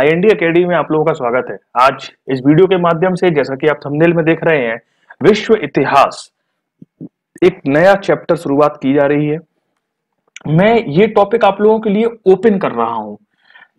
IND academy में आप लोगों का स्वागत है आज इस वीडियो के माध्यम से जैसा कि आप थंबनेल में देख रहे हैं विश्व इतिहास एक नया चैप्टर शुरुआत की जा रही है मैं ये टॉपिक आप लोगों के लिए ओपन कर रहा हूं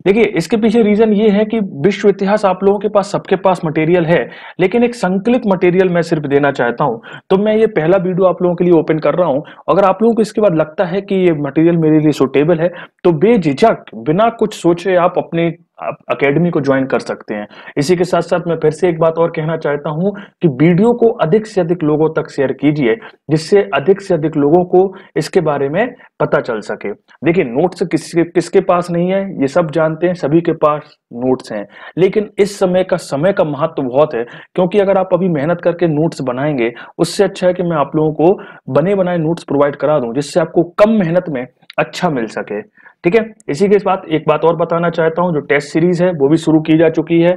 देखिए इसके पीछे रीजन ये है कि विश्व इतिहास आप लोगों के पास सबके पास मटेरियल है लेकिन एक संकलित मटेरियल मैं सिर्फ देना चाहता हूं तो मैं ये पहला वीडियो आप लोगों के लिए ओपन कर रहा हूं अगर आप लोगों को इसके बाद लगता है कि ये मटेरियल मेरे लिए सुटेबल है तो बेझिझक बिना कुछ सोचे आप अपने आप अकेडमी को ज्वाइन कर सकते हैं इसी के साथ साथ मैं फिर से एक बात और कहना चाहता हूं कि वीडियो को अधिक से अधिक लोगों तक शेयर कीजिए जिससे अधिक से अधिक लोगों को इसके बारे में पता चल सके देखिए नोट्स किसके किसके पास नहीं है ये सब जानते हैं सभी के पास नोट्स हैं लेकिन इस समय का समय का महत्व तो बहुत है क्योंकि अगर आप अभी मेहनत करके नोट्स बनाएंगे उससे अच्छा है कि मैं आप लोगों को बने बनाए नोट्स प्रोवाइड करा दूं जिससे आपको कम मेहनत में अच्छा मिल सके ठीक है इसी के साथ एक बात और बताना चाहता हूँ जो टेस्ट सीरीज है वो भी शुरू की जा चुकी है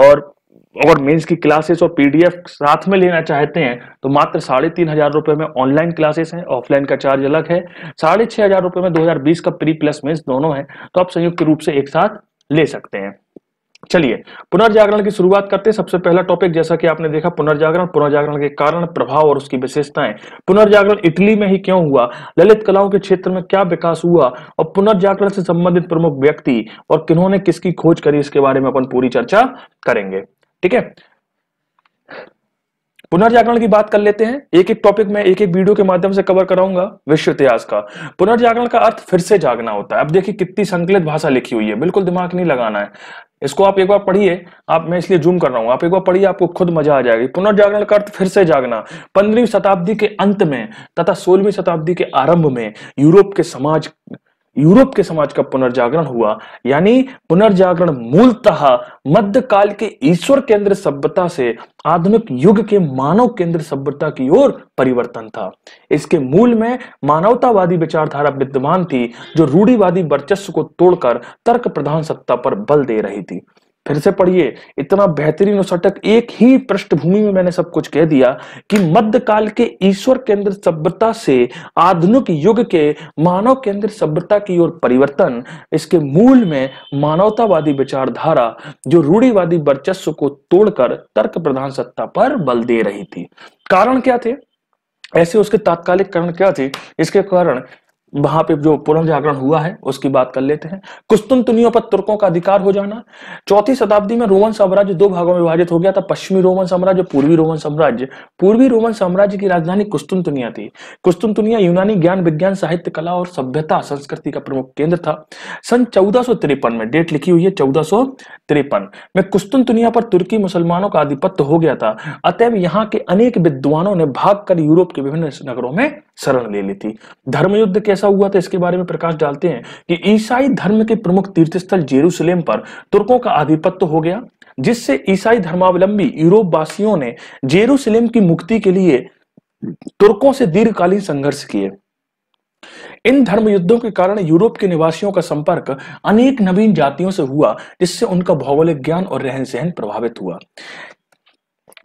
और अगर मेंस की क्लासेस और पीडीएफ साथ में लेना चाहते हैं तो मात्र साढ़े तीन हजार रुपये में ऑनलाइन क्लासेस हैं ऑफलाइन का चार्ज अलग है साढ़े छह हजार रुपये में 2020 का प्री प्लस मेंस दोनों है तो आप संयुक्त रूप से एक साथ ले सकते हैं चलिए पुनर्जागरण की शुरुआत करते हैं सबसे पहला टॉपिक जैसा कि आपने देखा पुनर्जागरण पुनर्जागरण के कारण प्रभाव और उसकी विशेषताएं पुनर्जागरण इटली में ही क्यों हुआ ललित कलाओं के क्षेत्र में क्या विकास हुआ और पुनर्जागरण से संबंधित प्रमुख व्यक्ति और किन्होंने किसकी खोज करी इसके बारे में अपन पूरी चर्चा करेंगे ठीक है पुनर्जागरण की बात कर लेते हैं एक एक टॉपिक में एक एक वीडियो के माध्यम से कवर कराऊंगा विश्व इतिहास का पुनर्जागरण का अर्थ फिर से जागना होता है अब देखिए कितनी संकलित भाषा लिखी हुई है बिल्कुल दिमाग नहीं लगाना है इसको आप एक बार पढ़िए आप मैं इसलिए जूम कर रहा हूं आप एक बार पढ़िए आपको खुद मजा आ जाएगी पुनर्जागरण का अर्थ फिर से जागना पंद्रहवीं शताब्दी के अंत में तथा सोलहवीं शताब्दी के आरंभ में यूरोप के समाज यूरोप के समाज का पुनर्जागरण हुआ यानी पुनर्जागरण मूलतः मध्यकाल के ईश्वर केंद्र सभ्यता से आधुनिक युग के मानव केंद्र सभ्यता की ओर परिवर्तन था इसके मूल में मानवतावादी विचारधारा विद्यमान थी जो रूढ़ीवादी वर्चस्व को तोड़कर तर्क प्रधान सत्ता पर बल दे रही थी फिर से पढ़िए इतना बेहतरीन और सटक एक ही पृष्ठभूमि में मैंने सब कुछ कह दिया कि मध्यकाल के ईश्वर केंद्र सभ्यता से आधुनिक युग के मानव केंद्र सभ्यता की ओर परिवर्तन इसके मूल में मानवतावादी विचारधारा जो रूढ़ीवादी वर्चस्व को तोड़कर तर्क प्रधान सत्ता पर बल दे रही थी कारण क्या थे ऐसे उसके तात्कालिक कारण क्या थे इसके कारण वहां पे जो पुनर्जागरण हुआ है उसकी बात कर लेते हैं कुस्तुन तुनियों पर तुर्कों का अधिकार हो जाना चौथी शताब्दी में रोमन साम्राज्य दो भागों में विभाजित हो गया था पश्चिमी रोमन साम्राज्य पूर्वी रोमन साम्राज्य पूर्वी रोमन साम्राज्य की राजधानी कुस्तुन तुनिया थी कुस्तुन तुनिया यूनानी ज्ञान विज्ञान साहित्य कला और सभ्यता संस्कृति का प्रमुख केंद्र था सन चौदह में डेट लिखी हुई है चौदह में कुस्तुन तुनिया पर तुर्की मुसलमानों का आधिपत्य हो गया था अतएव यहाँ के अनेक विद्वानों ने भाग यूरोप के विभिन्न नगरों में शरण ले ली थी धर्मयुद्ध कैसा हुआ था इसके बारे में प्रकाश डालते हैं कि ईसाई धर्म के प्रमुख तीर्थस्थल जेरूसलेम पर तुर्कों का आधिपत्य हो गया जिससे ईसाई धर्मावलंबी यूरोप वासियों ने जेरूसलेम की मुक्ति के लिए तुर्कों से दीर्घकालीन संघर्ष किए इन धर्म युद्धों के कारण यूरोप के निवासियों का संपर्क अनेक नवीन जातियों से हुआ जिससे उनका भौगोलिक ज्ञान और रहन सहन प्रभावित हुआ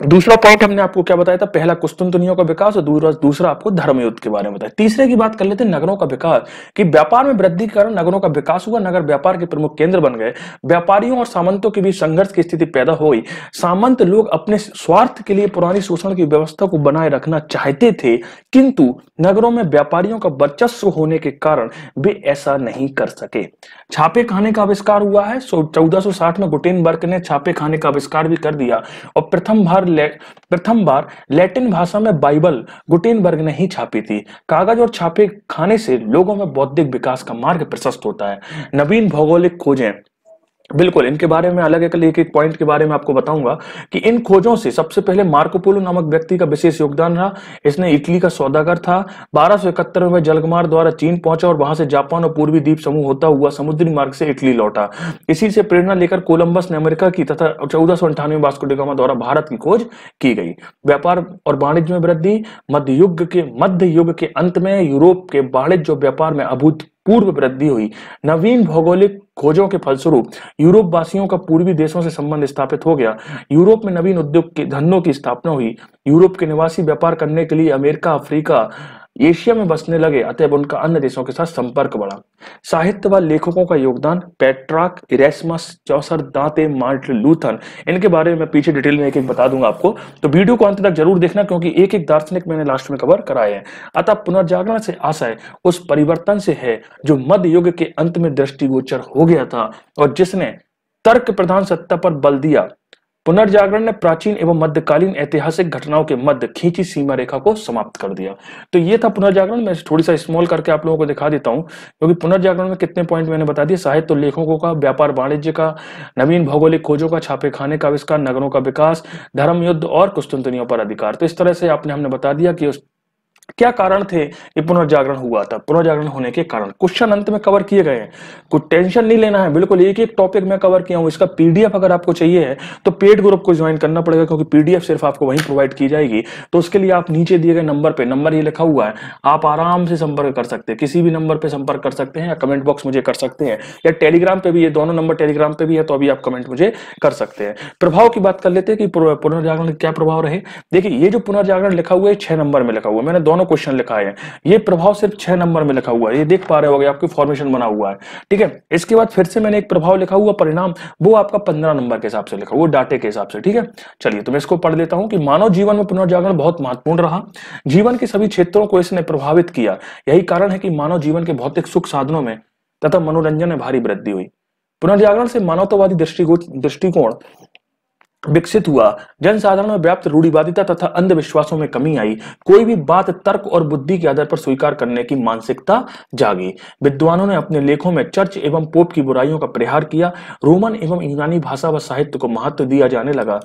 दूसरा पॉइंट हमने आपको क्या बताया था पहला कुस्तुन दुनिया का विकास और दूसरा दूसरा आपको धर्मयुद्ध के बारे में बताया तीसरे की बात कर लेते हैं नगरों का विकास कि व्यापार में वृद्धि के कारण नगरों का विकास हुआ नगर व्यापार के प्रमुख केंद्र बन गए व्यापारियों और सामंतों के बीच संघर्ष की स्थिति पैदा हुई सामंत लोग अपने स्वार्थ के लिए पुरानी शोषण की व्यवस्था को बनाए रखना चाहते थे किंतु नगरों में व्यापारियों का वर्चस्व होने के कारण वे ऐसा नहीं कर सके छापे खाने का आविष्कार हुआ है चौदह में गुटेन ने छापे खाने का आविष्कार भी कर दिया और प्रथम भार प्रथम बार लैटिन भाषा में बाइबल गुटेनबर्ग ने ही छापी थी कागज और छापे खाने से लोगों में बौद्धिक विकास का मार्ग प्रशस्त होता है नवीन भौगोलिक खोजें बिल्कुल इनके बारे में अलग एक एक पॉइंट के बारे में आपको बताऊंगा कि इन खोजों से सबसे पहले मार्कोपोलो नामक व्यक्ति का विशेष योगदान रहा इसने इटली का सौदागर था बारह में जलगमार द्वारा चीन पहुंचा और वहां से जापान और पूर्वी द्वीप समूह होता हुआ समुद्री मार्ग से इटली लौटा इसी से प्रेरणा लेकर कोलंबस ने अमेरिका की तथा चौदह सौ अंठानवे वास्कोडिगामा द्वारा भारत की खोज की गई व्यापार और वाणिज्य में वृद्धि मध्य युग के मध्य युग के अंत में यूरोप के वाणिज्य व्यापार में अभूत पूर्व वृद्धि हुई नवीन भौगोलिक खोजों के फलस्वरूप यूरोप वासियों का पूर्वी देशों से संबंध स्थापित हो गया यूरोप में नवीन उद्योग के धंधों की स्थापना हुई यूरोप के निवासी व्यापार करने के लिए अमेरिका अफ्रीका एशिया में बसने लगे अतएव उनका अन्य देशों के साथ संपर्क बढ़ा साहित्य व लेखकों का योगदान पेट्राक इरेस्मस चौसर दाते मार्ट लूथन इनके बारे में पीछे डिटेल में एक एक बता दूंगा आपको तो वीडियो को अंत तक जरूर देखना क्योंकि एक एक दार्शनिक मैंने लास्ट में कवर कराए हैं अतः पुनर्जागरण से आशा उस परिवर्तन से है जो मध्य युग के अंत में दृष्टिगोचर हो गया था और जिसने तर्क प्रधान सत्ता पर बल दिया पुनर्जागरण ने प्राचीन एवं मध्यकालीन ऐतिहासिक घटनाओं के मध्य खींची सीमा रेखा को समाप्त कर दिया तो ये था पुनर्जागरण मैं थोड़ी सा स्मॉल करके आप लोगों को दिखा देता हूं क्योंकि पुनर्जागरण में कितने पॉइंट मैंने बता दिए साहित्य तो लेखकों का व्यापार वाणिज्य का नवीन भौगोलिक खोजों का छापे खाने का आविष्कार नगरों का विकास धर्म युद्ध और कुस्तुंतनियों पर अधिकार तो इस तरह से आपने हमने बता दिया कि उस क्या कारण थे कि पुनर्जागरण हुआ था पुनर्जागरण होने के कारण क्वेश्चन अंत में कवर किए गए हैं कुछ टेंशन नहीं लेना है बिल्कुल एक एक टॉपिक मैं कवर किया हूं इसका पीडीएफ अगर आपको चाहिए है तो पेड ग्रुप को ज्वाइन करना पड़ेगा क्योंकि पीडीएफ सिर्फ आपको वहीं प्रोवाइड की जाएगी तो उसके लिए आप नीचे दिए गए नंबर पर नंबर ये लिखा हुआ है आप आराम से संपर्क कर सकते हैं किसी भी नंबर पर संपर्क कर सकते हैं या कमेंट बॉक्स मुझे कर सकते हैं या टेलीग्राम पर भी ये दोनों नंबर टेलीग्राम पर भी है तो अभी आप कमेंट मुझे कर सकते हैं प्रभाव की बात कर लेते हैं कि पुनर्जागरण क्या प्रभाव रहे देखिए ये जो पुनर्जागरण लिखा हुआ है छह नंबर में लिखा हुआ है मैंने दोनों क्वेश्चन लिखा है ये प्रभाव सिर्फ छह नंबर में लिखा हुआ है ये देख पा रहे हो आपके फॉर्मेशन बना हुआ है ठीक है इसके बाद फिर से मैंने एक प्रभाव लिखा हुआ परिणाम वो आपका पंद्रह नंबर के हिसाब से लिखा हुआ डाटे के हिसाब से ठीक है चलिए तो मैं इसको पढ़ लेता हूँ कि मानव जीवन में पुनर्जागरण बहुत महत्वपूर्ण रहा जीवन के सभी क्षेत्रों को इसने प्रभावित किया यही कारण है कि मानव जीवन के भौतिक सुख साधनों में तथा मनोरंजन में भारी वृद्धि हुई पुनर्जागरण से मानवतावादी दृष्टिकोण विकसित हुआ जनसाधारण में व्याप्त रूढ़िवादिता तथा अंधविश्वासों में कमी आई कोई भी बात तर्क और बुद्धि के आधार पर स्वीकार करने की मानसिकता जागी विद्वानों ने अपने लेखों में चर्च एवं पोप की बुराइयों का प्रहार किया रोमन एवं यूनानी भाषा व साहित्य को महत्व दिया जाने लगा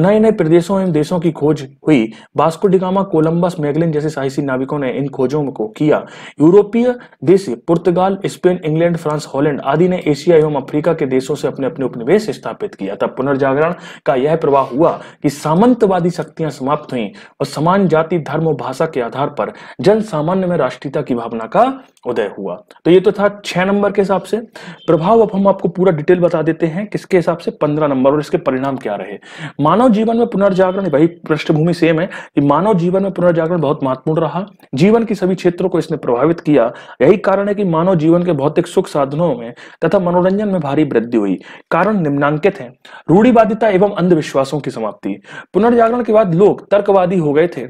नए नए प्रदेशों एवं देशों की खोज हुई वास्को डिगामा कोलंबस मैगलिन जैसे साहसी नाविकों ने इन खोजों को किया यूरोपीय देश पुर्तगाल स्पेन इंग्लैंड फ्रांस हॉलैंड आदि ने एशिया एवं अफ्रीका के देशों से अपने अपने उपनिवेश स्थापित किया तब पुनर्जागरण का यह प्रवाह हुआ कि सामंतवादी शक्तियां समाप्त हुई और समान जाति धर्म और भाषा के आधार पर जन सामान्य में राष्ट्रीयता की भावना का उदय हुआ तो ये तो था छह नंबर के हिसाब से प्रभाव अब हम आपको पूरा डिटेल बता देते हैं किसके हिसाब से पंद्रह नंबर और इसके परिणाम क्या रहे मानव जीवन में पुनर्जागरण वही पृष्ठभूमि सेम है कि मानव जीवन में पुनर्जागरण बहुत महत्वपूर्ण रहा जीवन की सभी क्षेत्रों को इसने प्रभावित किया यही कारण है कि मानव जीवन के भौतिक सुख साधनों में तथा मनोरंजन में भारी वृद्धि हुई कारण निम्नांकित है रूढ़ीवादिता एवं अंधविश्वासों की समाप्ति पुनर्जागरण के बाद लोग तर्कवादी हो गए थे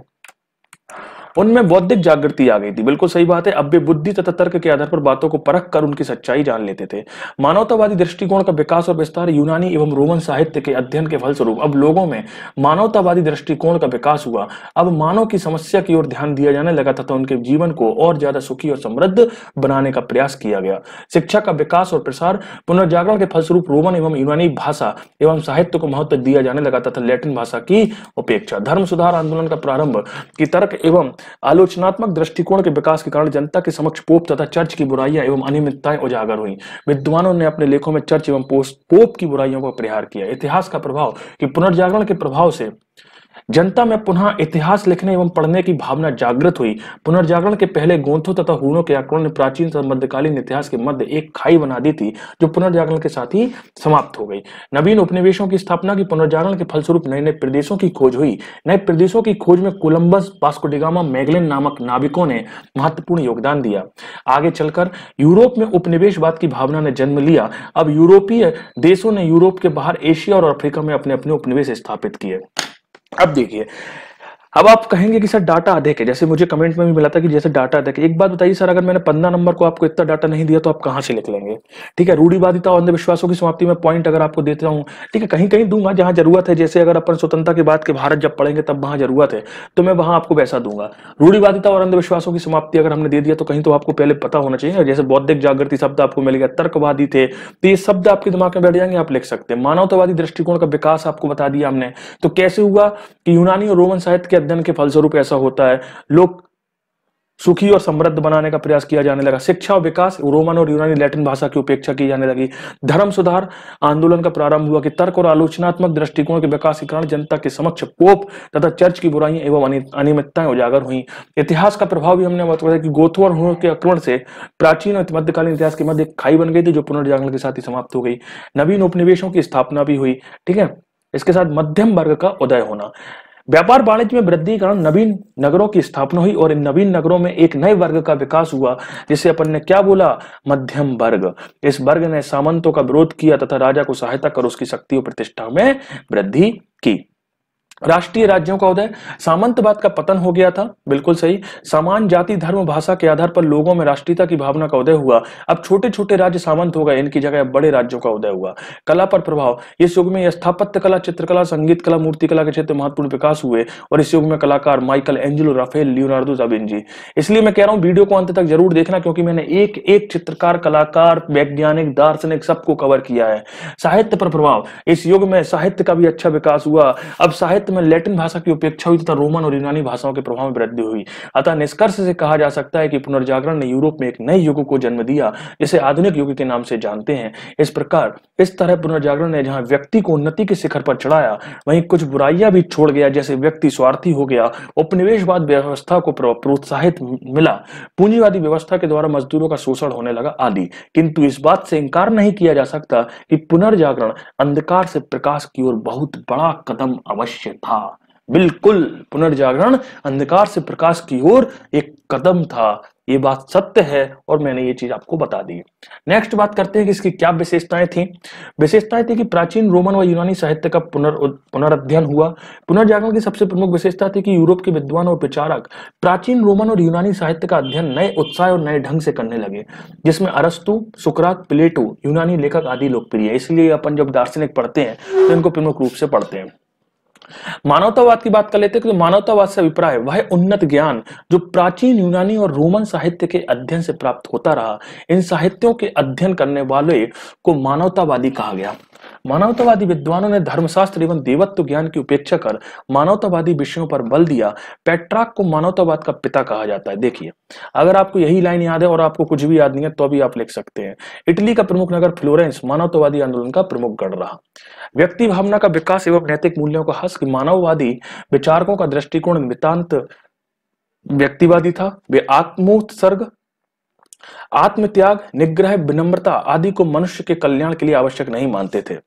उनमें बौद्धिक जागृति आ गई थी बिल्कुल सही बात है अब वे बुद्धि तथा तर्क के आधार पर बातों को परख कर उनकी सच्चाई जान लेते थे मानवतावादी दृष्टिकोण का विकास और विस्तार यूनानी एवं रोमन साहित्य के अध्ययन के फलस्वरूप अब लोगों में मानवतावादी दृष्टिकोण का विकास हुआ अब मानव की समस्या की ओर ध्यान दिया जाने लगा तथा उनके जीवन को और ज्यादा सुखी और समृद्ध बनाने का प्रयास किया गया शिक्षा का विकास और प्रसार पुनर्जागरण के फलस्वरूप रोमन एवं यूनानी भाषा एवं साहित्य को महत्व दिया जाने लगा तथा लैटिन भाषा की उपेक्षा धर्म सुधार आंदोलन का प्रारंभ की तर्क एवं आलोचनात्मक दृष्टिकोण के विकास के कारण जनता के समक्ष पोप तथा चर्च की बुराइयां एवं अनियमितताएं उजागर हुई विद्वानों ने अपने लेखों में चर्च एवं पोप की बुराइयों पर प्रहार किया इतिहास का प्रभाव कि पुनर्जागरण के प्रभाव से जनता में पुनः इतिहास लिखने एवं पढ़ने की भावना जागृत हुई पुनर्जागरण के पहले गोन्थों तथा हूणों के आक्रमण ने प्राचीन तथा मध्यकालीन इतिहास के मध्य एक खाई बना दी थी जो पुनर्जागरण के साथ ही समाप्त हो गई नवीन उपनिवेशों की स्थापना की पुनर्जागरण के फलस्वरूप नए नए प्रदेशों की खोज हुई नए प्रदेशों की खोज में कोलंबस बास्कोडिगामा मैगलिन नामक नाविकों ने महत्वपूर्ण योगदान दिया आगे चलकर यूरोप में उपनिवेशवाद की भावना ने जन्म लिया अब यूरोपीय देशों ने यूरोप के बाहर एशिया और अफ्रीका में अपने अपने उपनिवेश स्थापित किए अब देखिए अब आप कहेंगे कि सर डाटा अधिक है जैसे मुझे कमेंट में भी मिला था कि जैसे डाटा अधिक है एक बात बताइए सर अगर मैंने पंद्रह नंबर को आपको इतना डाटा नहीं दिया तो आप कहां से निकलेंगे लेंगे ठीक है रूढ़ीवादिता और अंधविश्वासों की समाप्ति में पॉइंट अगर आपको देता हूँ ठीक है कहीं कहीं दूंगा जहां जरूरत है जैसे अगर अपन स्वतंत्रता के बाद के भारत जब पढ़ेंगे तब वहां जरूरत है तो मैं वहां आपको वैसा दूंगा रूढ़ीवादिता और अंधविश्वासों की समाप्ति अगर हमने दे दिया तो कहीं तो आपको पहले पता होना चाहिए जैसे बौद्धिक जागृति शब्द आपको मिल गया तर्कवादी थे तो ये शब्द आपके दिमाग में बैठ जाएंगे आप लिख सकते हैं मानवतावादी दृष्टिकोण का विकास आपको बता दिया हमने तो कैसे हुआ कि यूनानी और रोमन साहित्य के अध्ययन के फलस्वरूप ऐसा होता है लोग सुखी और समृद्ध बनाने का प्रयास किया जाने लगा शिक्षा विकास रोमन और यूनानी लैटिन भाषा की उपेक्षा की जाने लगी धर्म सुधार आंदोलन का प्रारंभ हुआ कि तर्क और आलोचनात्मक दृष्टिकोण के विकास के कारण जनता के समक्ष पोप तथा चर्च की बुराइयां एवं अनियमितताएं उजागर हुई इतिहास का प्रभाव भी हमने बताया कि गोथो और हुओं के आक्रमण से प्राचीन और मध्यकालीन इतिहास के मध्य खाई बन गई थी जो पुनर्जागरण के साथ ही समाप्त हो गई नवीन उपनिवेशों की स्थापना भी हुई ठीक है इसके साथ मध्यम वर्ग का उदय होना व्यापार वाणिज्य में वृद्धि के कारण नवीन नगरों की स्थापना हुई और इन नवीन नगरों में एक नए वर्ग का विकास हुआ जिसे अपन ने क्या बोला मध्यम वर्ग इस वर्ग ने सामंतों का विरोध किया तथा राजा को सहायता कर उसकी शक्ति और प्रतिष्ठा में वृद्धि की राष्ट्रीय राज्यों का उदय सामंतवाद का पतन हो गया था बिल्कुल सही समान जाति धर्म भाषा के आधार पर लोगों में राष्ट्रीयता की भावना का उदय हुआ अब छोटे छोटे राज्य सामंत हो गए इनकी जगह बड़े राज्यों का उदय हुआ कला पर प्रभाव इस युग में स्थापत्य कला चित्रकला संगीत कला मूर्ति कला के क्षेत्र महत्वपूर्ण विकास हुए और इस युग में कलाकार माइकल एंजिलो राफेल लियोनार्डो जाबिनजी इसलिए मैं कह रहा हूँ वीडियो को अंत तक जरूर देखना क्योंकि मैंने एक एक चित्रकार कलाकार वैज्ञानिक दार्शनिक सबको कवर किया है साहित्य पर प्रभाव इस युग में साहित्य का भी अच्छा विकास हुआ अब साहित्य साहित्य में लैटिन भाषा की उपेक्षा हुई तथा रोमन और यूनानी भाषाओं के प्रभाव में वृद्धि हुई अतः निष्कर्ष से कहा जा सकता है कि पुनर्जागरण ने यूरोप में एक नए युग को जन्म दिया जिसे आधुनिक युग के नाम से जानते हैं इस प्रकार इस तरह पुनर्जागरण ने जहां व्यक्ति को उन्नति के शिखर पर चढ़ाया वहीं कुछ बुराइयां भी छोड़ गया जैसे व्यक्ति स्वार्थी हो गया उपनिवेशवाद व्यवस्था को प्रोत्साहित मिला पूंजीवादी व्यवस्था के द्वारा मजदूरों का शोषण होने लगा आदि किंतु इस बात से इंकार नहीं किया जा सकता कि पुनर्जागरण अंधकार से प्रकाश की ओर बहुत बड़ा कदम अवश्य था बिल्कुल पुनर्जागरण अंधकार से प्रकाश की ओर एक कदम था ये बात सत्य है और मैंने ये चीज आपको बता दी नेक्स्ट बात करते हैं कि इसकी क्या विशेषताएं थी विशेषताएं थी कि प्राचीन रोमन व यूनानी साहित्य का पुनर पुनरुध्ययन हुआ पुनर्जागरण की सबसे प्रमुख विशेषता थी कि यूरोप के विद्वान और विचारक प्राचीन रोमन और यूनानी साहित्य का अध्ययन नए उत्साह और नए ढंग से करने लगे जिसमें अरस्तु सुकरात प्लेटो यूनानी लेखक आदि लोकप्रिय है इसलिए अपन जब दार्शनिक पढ़ते हैं तो इनको प्रमुख रूप से पढ़ते हैं मानवतावाद की बात कर लेते हैं तो मानवतावाद से अभिप्राय वह उन्नत ज्ञान जो प्राचीन यूनानी और रोमन साहित्य के अध्ययन से प्राप्त होता रहा इन साहित्यों के अध्ययन करने वाले को मानवतावादी कहा गया मानवतावादी विद्वानों ने धर्मशास्त्र एवं देवत्व ज्ञान की उपेक्षा कर मानवतावादी विषयों पर बल दिया पेट्राक को मानवतावाद का पिता कहा जाता है देखिए अगर आपको यही लाइन याद है और आपको कुछ भी याद नहीं है तो भी आप लिख सकते हैं इटली का प्रमुख नगर फ्लोरेंस मानवतावादी आंदोलन का प्रमुख गढ़ रहा व्यक्ति भावना का विकास एवं नैतिक मूल्यों का हस्क मानववादी विचारकों का दृष्टिकोण नितान्त व्यक्तिवादी था वे आत्मोत्सर्ग आत्मत्याग निग्रह विनम्रता आदि को मनुष्य के कल्याण के लिए आवश्यक नहीं मानते थे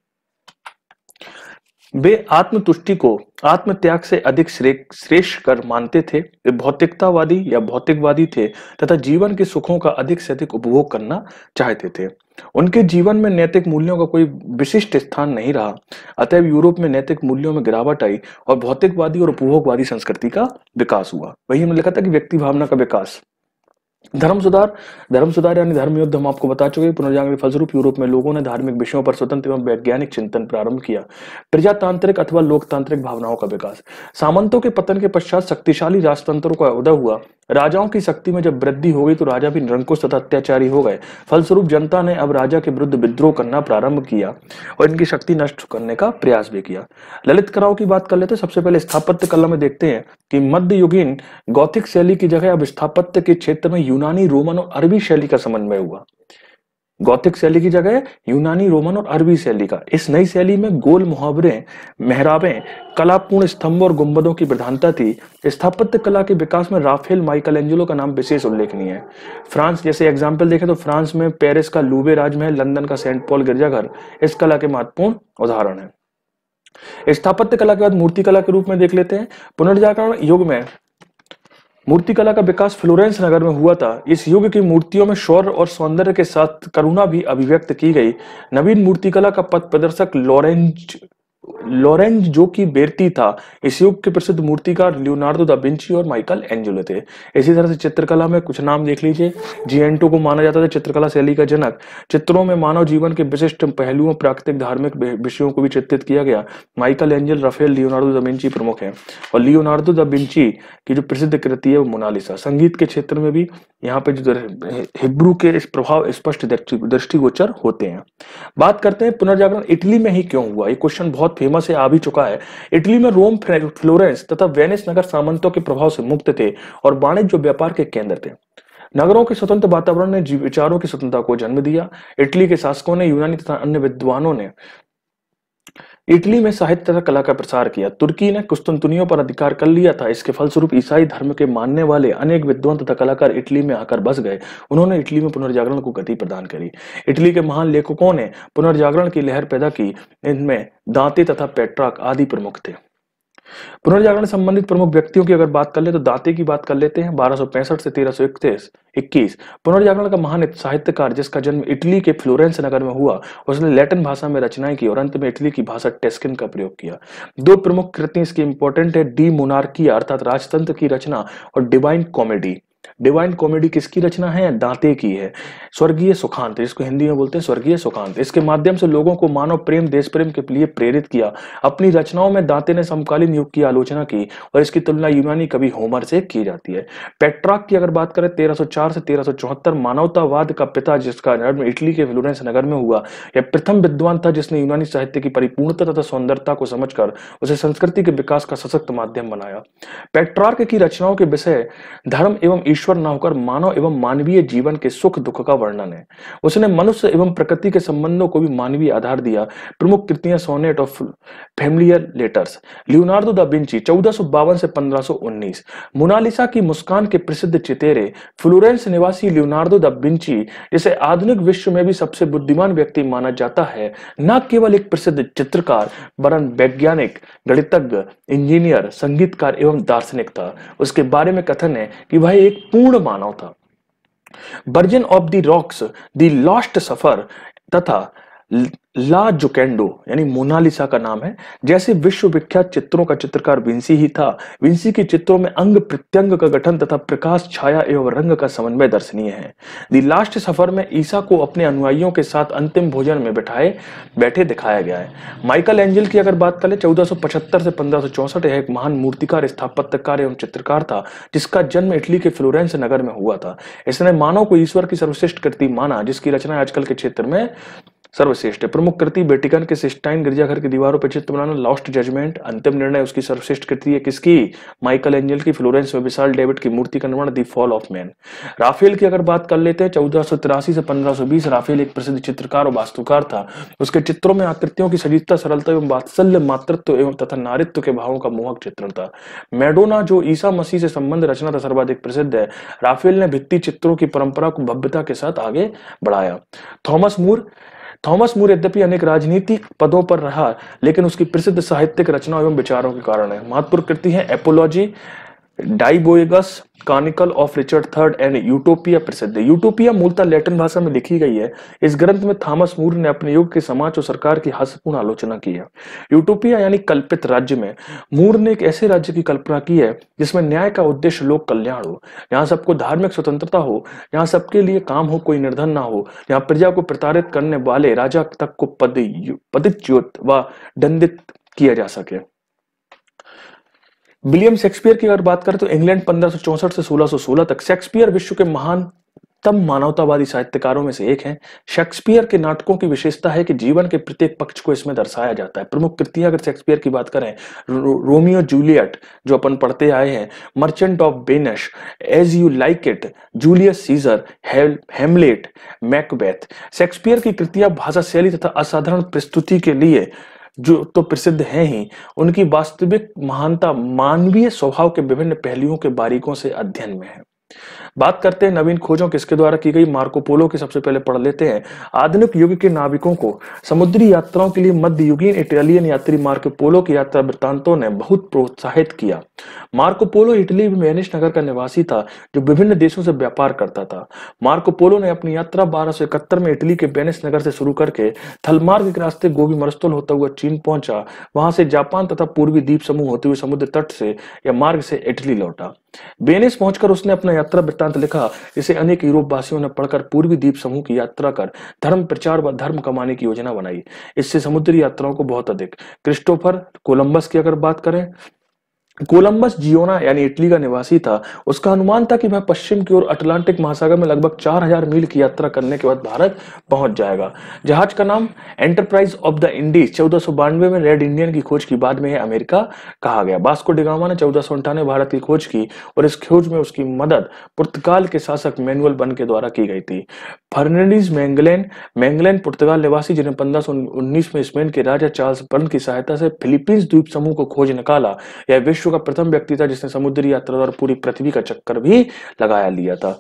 वे आत्मतुष्टि को आत्मत्याग से अधिक श्रेष्ठ कर मानते थे वे भौतिकतावादी या भौतिकवादी थे तथा जीवन के सुखों का अधिक से अधिक उपभोग करना चाहते थे उनके जीवन में नैतिक मूल्यों का कोई विशिष्ट स्थान नहीं रहा अतएव यूरोप में नैतिक मूल्यों में गिरावट आई और भौतिकवादी और उपभोगवादी संस्कृति का विकास हुआ वही हमने लिखा था कि व्यक्ति भावना का विकास धर्म सुधार धर्म सुधार यानी धर्म युद्ध हम आपको बता चुके पुनर्जागरण फलस्वरूप यूरोप में लोगों ने धार्मिक विषयों पर स्वतंत्र एवं वैज्ञानिक चिंतन प्रारंभ किया प्रजातांत्रिक अथवा लोकतांत्रिक भावनाओं का विकास सामंतों के पतन के पश्चात शक्तिशाली राजतंत्रों का उदय हुआ राजाओं की शक्ति में जब वृद्धि हो गई तो राजा भी निरंकुश तथा अत्याचारी हो गए फलस्वरूप जनता ने अब राजा के विरुद्ध विद्रोह करना प्रारंभ किया और इनकी शक्ति नष्ट करने का प्रयास भी किया ललित कलाओं की बात कर लेते हैं सबसे पहले स्थापत्य कला में देखते हैं कि मध्ययुगीन गौथिक शैली की जगह अब स्थापत्य के क्षेत्र में यूनानी रोमन और अरबी शैली का समन्वय हुआ गौथिक शैली की जगह यूनानी रोमन और अरबी शैली का इस नई शैली में गोल मुहावरे मेहराबें कलापूर्ण स्तंभ और गुंबदों की प्रधानता थी स्थापत्य कला के विकास में राफेल माइकल एंजेलो का नाम विशेष उल्लेखनीय है फ्रांस जैसे एग्जाम्पल देखें तो फ्रांस में पेरिस का लूबे राजमहल लंदन का सेंट पॉल गिरजाघर इस कला के महत्वपूर्ण उदाहरण है स्थापत्य कला के बाद मूर्ति कला के रूप में देख लेते हैं पुनर्जागरण युग में मूर्तिकला का विकास फ्लोरेंस नगर में हुआ था इस युग की मूर्तियों में शौर्य और सौंदर्य के साथ करुणा भी अभिव्यक्त की गई नवीन मूर्तिकला का पथ प्रदर्शक लॉरेंज लॉरेंज जो कि बेरती था इस युग के प्रसिद्ध मूर्तिकार लियोनार्डो दा विंची और माइकल एंजेलो थे इसी तरह से चित्रकला में कुछ नाम देख लीजिए जी को माना जाता था चित्रकला शैली का जनक चित्रों में मानव जीवन के विशिष्ट पहलुओं प्राकृतिक धार्मिक विषयों को भी चित्रित किया गया Michelangelo Raphael Leonardo da Vinci प्रमुख है और लियोनार्डो दा विंची की जो प्रसिद्ध कृति है वो मोनालिसा संगीत के क्षेत्र में भी यहाँ पे जो हिब्रू के इस प्रभाव स्पष्ट दृष्टिगोचर होते हैं बात करते हैं पुनर्जागरण इटली में ही क्यों हुआ ये क्वेश्चन बहुत फेमस है आ भी चुका है इटली में रोम फ्लोरेंस तथा वेनिस नगर सामंतों के प्रभाव से मुक्त थे और वाणिज्य व्यापार के केंद्र थे नगरों के स्वतंत्र वातावरण ने विचारों की स्वतंत्रता को जन्म दिया इटली के शासकों ने यूनानी तथा अन्य विद्वानों ने इटली में साहित्य तथा कला का प्रसार किया तुर्की ने कुस्तुनतुनियों पर अधिकार कर लिया था इसके फलस्वरूप ईसाई धर्म के मानने वाले अनेक विद्वान तथा कलाकार इटली में आकर बस गए उन्होंने इटली में पुनर्जागरण को गति प्रदान करी इटली के महान लेखकों ने पुनर्जागरण की लहर पैदा की इनमें दांते तथा पेट्राक आदि प्रमुख थे पुनर्जागरण संबंधित प्रमुख व्यक्तियों की अगर बात कर ले तो दाते की बात कर लेते हैं बारह से तेरह सौ इक्कीस पुनर्जागरण का महान साहित्यकार जिसका जन्म इटली के फ्लोरेंस नगर में हुआ उसने लैटिन भाषा में रचनाएं की और अंत में इटली की भाषा टेस्किन का प्रयोग किया दो प्रमुख कृति इसकी इंपॉर्टेंट है डी मोनार्किया अर्थात राजतंत्र की रचना और डिवाइन कॉमेडी डिवाइन कॉमेडी किसकी रचना है दाते की है स्वर्गीय सुखांत इसको हिंदी में बोलते हैं स्वर्गीय सुखांत इसके माध्यम से लोगों को मानव प्रेम देश प्रेम के लिए प्रेरित किया अपनी रचनाओं में दाते ने समकालीन युग की आलोचना की और इसकी तुलना यूनानी कवि होमर से की जाती है पेट्राक की अगर बात करें तेरह से तेरह मानवतावाद का पिता जिसका जन्म इटली के फ्लोरेंस नगर में हुआ यह प्रथम विद्वान था जिसने यूनानी साहित्य की परिपूर्णता तथा सौंदरता को समझकर उसे संस्कृति के विकास का सशक्त माध्यम बनाया पेट्रार्क की रचनाओं के विषय धर्म एवं ईश्वर न होकर मानव एवं मानवीय जीवन के सुख दुख का वर्णन है उसने मनुष्य एवं प्रकृति के संबंधों को भी मानवीय आधार दिया प्रमुख कृतियां sonnet of familiar letters Leonardo da Vinci चौदह से 1519 मोनालिसा की मुस्कान के प्रसिद्ध चितेरे फ्लोरेंस निवासी लियोनार्डो दा विंची जिसे आधुनिक विश्व में भी सबसे बुद्धिमान व्यक्ति माना जाता है न केवल एक प्रसिद्ध चित्रकार वरन वैज्ञानिक गणितज्ञ इंजीनियर संगीतकार एवं दार्शनिक था उसके बारे में कथन है कि वह एक पूर्ण मानव था Virgin of the Rocks the last supper तथा ला जुकेंडो यानी मोनालिसा का नाम है जैसे विश्वविख्यात चित्रों का चित्रकार विंसी ही था विंसी के चित्रों में अंग प्रत्यंग का गठन तथा प्रकाश छाया एवं रंग का समन्वय दर्शनीय है दी लास्ट सफर में ईसा को अपने अनुयायियों के साथ अंतिम भोजन में बैठाए बैठे दिखाया गया है माइकल एंजल की अगर बात करें चौदह से पंद्रह एक महान मूर्तिकार स्थापत्यकार एवं चित्रकार था जिसका जन्म इटली के फ्लोरेंस नगर में हुआ था इसने मानव को ईश्वर की सर्वश्रेष्ठ कृति माना जिसकी रचना आजकल के क्षेत्र में सर्वश्रेष्ठ है प्रमुख कृति वेटिकन के सिस्टाइन गिरजाघर की दीवारों पर चित्र बनाना लॉस्ट जजमेंट अंतिम निर्णय उसकी सर्वश्रेष्ठ कृति है किसकी माइकल एंजल की फ्लोरेंस में विशाल डेविड की मूर्ति का निर्माण the fall of man Raphael की अगर बात कर लेते हैं चौदह से पंद्रह राफेल एक प्रसिद्ध चित्रकार और वास्तुकार था उसके चित्रों में आकृतियों की सजीवता सरलता एवं वात्सल्य मातृत्व एवं तथा नारित्व के भावों का मोहक चित्रण था मैडोना जो ईसा मसीह से संबंध रचना था सर्वाधिक प्रसिद्ध है राफेल ने भित्ति चित्रों की परंपरा को भव्यता के साथ आगे बढ़ाया थॉमस मूर थॉमस मूर यद्यपि अनेक राजनीतिक पदों पर रहा लेकिन उसकी प्रसिद्ध साहित्यिक रचनाओं एवं विचारों के कारण है महत्वपूर्ण कृति है एपोलॉजी डाइबोएगस chronicle of Richard third and Utopia प्रसिद्ध है यूटोपिया मूलतः लैटिन भाषा में लिखी गई है इस ग्रंथ में थॉमस मूर ने अपने युग के समाज और सरकार की हास्यपूर्ण आलोचना की है यूटोपिया यानी कल्पित राज्य में मूर ने एक ऐसे राज्य की कल्पना की है जिसमें न्याय का उद्देश्य लोक कल्याण हो यहाँ सबको धार्मिक स्वतंत्रता हो यहाँ सबके लिए काम हो कोई निर्धन ना हो यहाँ प्रजा को प्रताड़ित करने वाले राजा तक को पद पदित व दंडित किया जा सके विलियम शेक्सपियर की अगर बात करें तो इंग्लैंड पंद्रह से 1616 तक शेक्सपियर विश्व के महान तम मानवतावादी साहित्यकारों में से एक हैं शेक्सपियर के नाटकों की विशेषता है कि जीवन के प्रत्येक पक्ष को इसमें दर्शाया जाता है प्रमुख कृतियां अगर शेक्सपियर की बात करें रो, रोमियो जूलियट जो अपन पढ़ते आए हैं merchant of Venice as you like it Julius Caesar Hamlet Macbeth Shakespeare की कृतियां भाषा शैली तथा असाधारण प्रस्तुति के लिए जो तो प्रसिद्ध हैं ही उनकी वास्तविक महानता मानवीय स्वभाव के विभिन्न पहलुओं के बारीकों से अध्ययन में है बात करते हैं नवीन खोजों किसके द्वारा की गई मार्कोपोलो की सबसे पहले पढ़ लेते हैं आधुनिक युग के नाविकों को समुद्री यात्राओं के लिए मध्ययुगीन इटालियन यात्री मार्कोपोलो की यात्रा वृत्तांतों ने बहुत प्रोत्साहित किया मार्कोपोलो इटली में नगर का निवासी था जो विभिन्न देशों से व्यापार करता था मार्कोपोलो ने अपनी यात्रा बारह में इटली के बेनिस नगर से शुरू करके थलमार्ग के रास्ते गोभी मरस्तोल होता हुआ चीन पहुंचा वहां से जापान तथा पूर्वी द्वीप समूह होते हुए समुद्र तट से या मार्ग से इटली लौटा बेनिस पहुंचकर उसने अपना यात्रा वृत्तांत लिखा इसे अनेक यूरोप वासियों ने पढ़कर पूर्वी द्वीप समूह की यात्रा कर धर्म प्रचार व धर्म कमाने की योजना बनाई इससे समुद्री यात्राओं को बहुत अधिक क्रिस्टोफर कोलंबस की अगर बात करें कोलंबस जियोना यानी इटली का निवासी था उसका अनुमान था कि वह पश्चिम की ओर अटलांटिक महासागर में लगभग 4000 मील की यात्रा करने के बाद भारत पहुंच जाएगा जहाज का नाम एंटरप्राइज ऑफ द इंडीज चौदह में रेड इंडियन की खोज की बाद में अमेरिका कहा गया बास्को डिगामा ने चौदह भारत की खोज की और इस खोज में उसकी मदद पुर्तगाल के शासक मैनुअल बन के द्वारा की गई थी फर्नांडिस मैंगलैन मैंगलेन पुर्तगाल निवासी जिन्हें पंद्रह में स्पेन के राजा चार्ल्स बर्न की सहायता से फिलीपींस द्वीप समूह को खोज निकाला यह विश्व विश्व का प्रथम व्यक्ति था जिसने समुद्री यात्रा और पूरी पृथ्वी का चक्कर भी लगाया लिया था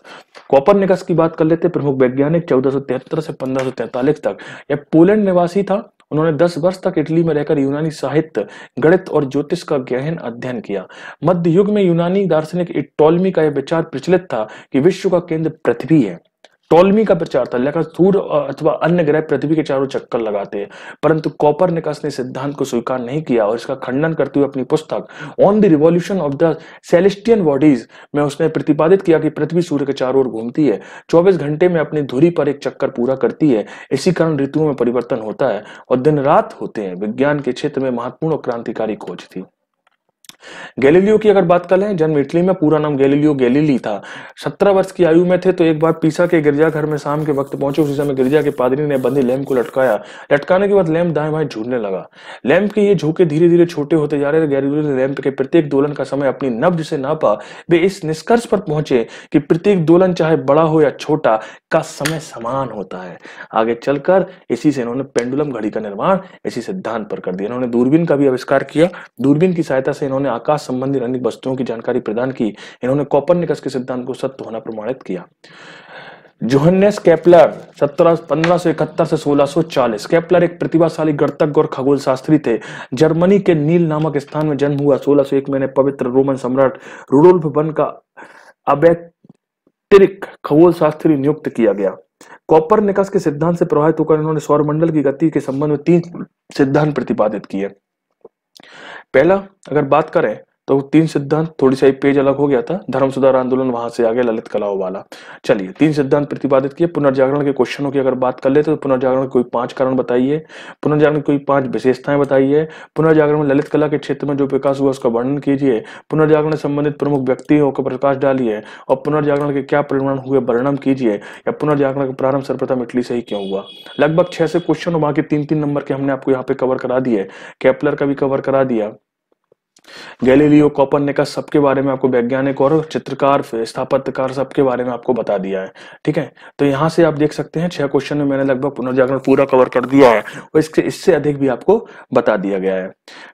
कॉपर निकस की बात कर लेते प्रमुख वैज्ञानिक चौदह से पंद्रह तक यह पोलैंड निवासी था उन्होंने 10 वर्ष तक इटली में रहकर यूनानी साहित्य गणित और ज्योतिष का गहन अध्ययन किया मध्य युग में यूनानी दार्शनिक इटोलमी का यह विचार प्रचलित था कि विश्व का केंद्र पृथ्वी है टोलमी का प्रचार था लेकर सूर्य अथवा अन्य ग्रह पृथ्वी के चारों चक्कर लगाते हैं परंतु कॉपर ने सिद्धांत को स्वीकार नहीं किया और इसका खंडन करते हुए अपनी पुस्तक on the revolution of the celestial bodies में उसने प्रतिपादित किया कि पृथ्वी सूर्य के चारों ओर घूमती है चौबीस घंटे में अपनी धुरी पर एक चक्कर पूरा करती है इसी कारण ऋतुओं में परिवर्तन होता है और दिन रात होते हैं विज्ञान के क्षेत्र में महत्वपूर्ण और क्रांतिकारी खोज थी गैलीलियो की अगर बात करें जन्म इटली में पूरा नाम गैलीलियो गैलीली था सत्रह वर्ष की आयु में थे तो एक बार पीसा के गिरजाघर में शाम के वक्त पहुंचे उसी समय गिरजा के पादरी ने बंदी लैम्प को लटकाया लटकाने के बाद लैम्प दाएं बाएं झूलने लगा लैम्प के ये झोंके धीरे धीरे छोटे होते जा रहे गैलीलियो ने लैम्प के प्रत्येक दोलन का समय अपनी नब्ज से नापा वे इस निष्कर्ष पर पहुंचे कि प्रत्येक दोलन चाहे बड़ा हो या छोटा का समय समान होता है आगे चलकर इसी से इन्होंने पेंडुलम घड़ी का निर्माण इसी सिद्धांत पर कर दिया इन्होंने दूरबीन का भी आविष्कार किया दूरबीन की सहायता से इन्होंने इन्होंने आकाश संबंधी अनेक वस्तुओं की जानकारी प्रदान की इन्होंने कॉपर निकस के सिद्धांत को सत्य होना प्रमाणित किया जोहनेस केपलर सत्रह पंद्रह सौ इकहत्तर से सोलह सौ चालीस केपलर एक प्रतिभाशाली गणतज्ञ और खगोल शास्त्री थे जर्मनी के नील नामक स्थान में जन्म हुआ सोलह सौ एक में पवित्र रोमन सम्राट रुडोल्फ बन का अबैक्टिरिक खगोल शास्त्री नियुक्त किया गया कॉपर निकास के सिद्धांत से प्रभावित होकर इन्होंने सौरमंडल की गति के संबंध में तीन सिद्धांत प्रतिपादित किए पहला अगर बात करें तो तीन सिद्धांत थोड़ी सा पेज अलग हो गया था धर्म सुधार आंदोलन वहां से आ गया ललित कलाओं वाला चलिए तीन सिद्धांत प्रतिपादित किए पुनर्जागरण के क्वेश्चनों की अगर बात कर लेते तो पुनर्जागरण कोई पांच कारण बताइए पुनर्जागरण कोई पांच विशेषताएं बताइए पुनर्जागरण में ललित कला के क्षेत्र में जो विकास हुआ उसका वर्णन कीजिए पुनर्जागरण से संबंधित प्रमुख व्यक्तियों का प्रकाश डालिए और पुनर्जागरण के क्या परिणाम हुए वर्णन कीजिए या पुनर्जागरण का प्रारंभ सर्वप्रथम इटली से ही क्यों हुआ लगभग छह से क्वेश्चन वहां के तीन तीन नंबर के हमने आपको यहाँ पे कवर करा दिए कैपलर का भी कवर करा दिया गैलीलियो कॉपर ने का सबके बारे में आपको वैज्ञानिक और चित्रकार स्थापत्यकार सबके बारे में आपको बता दिया है ठीक है तो यहाँ से आप देख सकते हैं छह क्वेश्चन में मैंने लगभग पुनर्जागरण पूरा कवर कर दिया है और इसके इससे अधिक भी आपको बता दिया गया है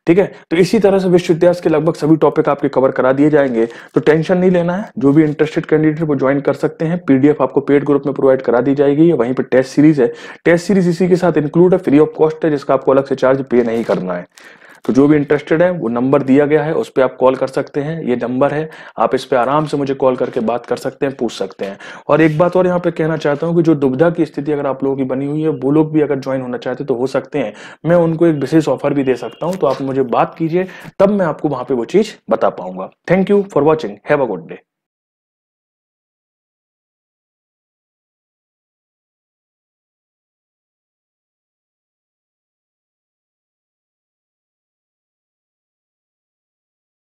ठीक है तो इसी तरह से विश्व इतिहास के लगभग सभी टॉपिक आपके कवर करा दिए जाएंगे तो टेंशन नहीं लेना है जो भी इंटरेस्टेड कैंडिडेट वो ज्वाइन कर सकते हैं पीडीएफ आपको पेड ग्रुप में प्रोवाइड करा दी जाएगी वहीं पर टेस्ट सीरीज है टेस्ट सीरीज इसी के साथ इंक्लूड है फ्री ऑफ कॉस्ट है जिसका आपको अलग से चार्ज पे नहीं करना है तो जो भी इंटरेस्टेड है वो नंबर दिया गया है उस पर आप कॉल कर सकते हैं ये नंबर है आप इस पर आराम से मुझे कॉल करके बात कर सकते हैं पूछ सकते हैं और एक बात और यहाँ पे कहना चाहता हूँ कि जो दुविधा की स्थिति अगर आप लोगों की बनी हुई है वो लोग भी अगर ज्वाइन होना चाहते तो हो सकते हैं मैं उनको एक विशेष ऑफर भी दे सकता हूँ तो आप मुझे बात कीजिए तब मैं आपको वहां पर वो चीज बता पाऊंगा thank you for watching have a good day